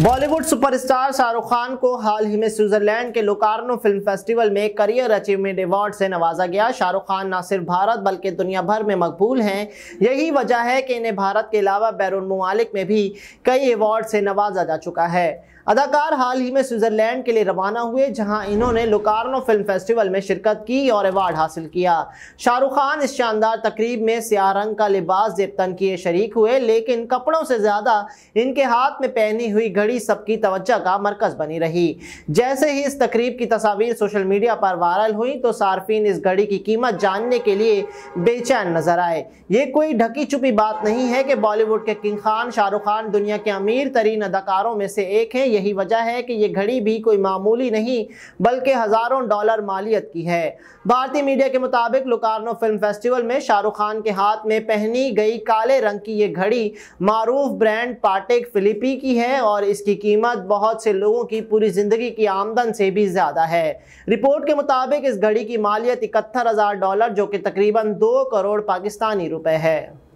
Bollywood superstar Shahrukh Khan को हाल ही में Switzerland के लोकार्नो फिल्म फेस्टिवल में करियर अचीवमेंट अवार्ड से नवाजा गया शाहरुख खान न सिर्फ भारत बल्कि दुनिया भर में मकबूल हैं यही वजह है कि इन्हें भारत के अलावा बैरून ममालिक में भी कई अवार्ड से नवाजा जा चुका है अदाकार हाल ही में स्विट्जरलैंड के लिए रवाना हुए जहां इन्होंने लोकार्नो फिल्म फेस्टिवल में शिरकत की और अवार्ड हासिल किया शाहरुख खान इस शानदार तकरीब में स्या रंग का लिबास तन किए शरीक हुए लेकिन कपड़ों से ज़्यादा इनके हाथ में पहनी हुई घड़ी सबकी तवज्जा का मरकज़ बनी रही जैसे ही इस तकरीब की तस्वीर सोशल मीडिया पर वायरल हुई तो सार्फिन इस घड़ी की कीमत जानने के लिए बेचैन नजर आए ये कोई ढकी छुपी बात नहीं है कि बॉलीवुड के किंग खान शाहरुख खान दुनिया के अमीर तरीन अदाकारों में से एक हैं यही वजह है कि ये घड़ी भी कोई मामूली नहीं बल्कि हज़ारों डॉलर मालियत की है भारतीय मीडिया के मुताबिक लुकारनो फिल्म फेस्टिवल में शाहरुख खान के हाथ में पहनी गई काले रंग की ये घड़ी मारूफ ब्रांड पाटेक फिलिपी की है और इसकी कीमत बहुत से लोगों की पूरी ज़िंदगी की आमदन से भी ज़्यादा है रिपोर्ट के मुताबिक इस घड़ी की मालियत इकहत्तर हज़ार डॉलर जो कि तकरीबन दो करोड़ पाकिस्तानी रुपए है